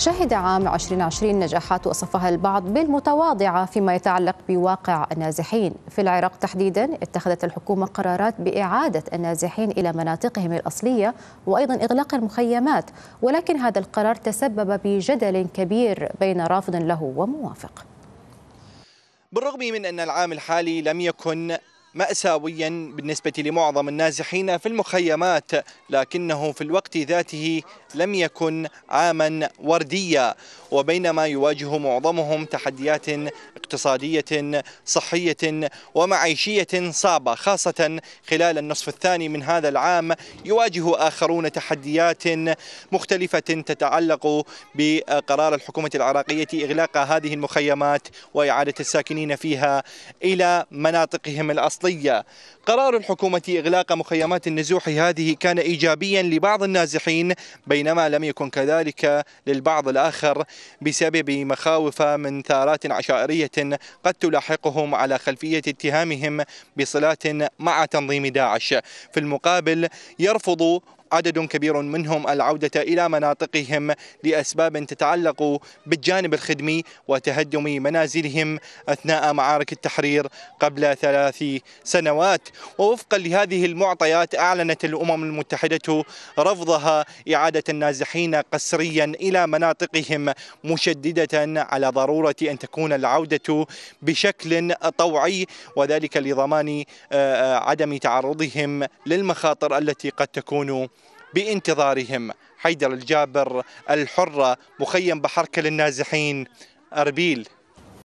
شهد عام 2020 نجاحات وصفها البعض بالمتواضعة فيما يتعلق بواقع النازحين في العراق تحديدا اتخذت الحكومة قرارات بإعادة النازحين إلى مناطقهم الأصلية وأيضا إغلاق المخيمات ولكن هذا القرار تسبب بجدل كبير بين رافض له وموافق بالرغم من أن العام الحالي لم يكن مأساويا بالنسبة لمعظم النازحين في المخيمات لكنه في الوقت ذاته لم يكن عاما ورديا وبينما يواجه معظمهم تحديات اقتصادية صحية ومعيشية صعبة خاصة خلال النصف الثاني من هذا العام يواجه آخرون تحديات مختلفة تتعلق بقرار الحكومة العراقية إغلاق هذه المخيمات وإعادة الساكنين فيها إلى مناطقهم الأصلية الوسطية قرار الحكومة إغلاق مخيمات النزوح هذه كان إيجابيا لبعض النازحين بينما لم يكن كذلك للبعض الآخر بسبب مخاوف من ثارات عشائرية قد تلاحقهم على خلفية اتهامهم بصلات مع تنظيم داعش في المقابل يرفض عدد كبير منهم العودة إلى مناطقهم لأسباب تتعلق بالجانب الخدمي وتهدم منازلهم أثناء معارك التحرير قبل ثلاث سنوات ووفقا لهذه المعطيات أعلنت الأمم المتحدة رفضها إعادة النازحين قسريا إلى مناطقهم مشددة على ضرورة أن تكون العودة بشكل طوعي وذلك لضمان آه، آه، عدم تعرضهم للمخاطر التي قد تكون بانتظارهم حيدر الجابر الحرة مخيم بحركة للنازحين أربيل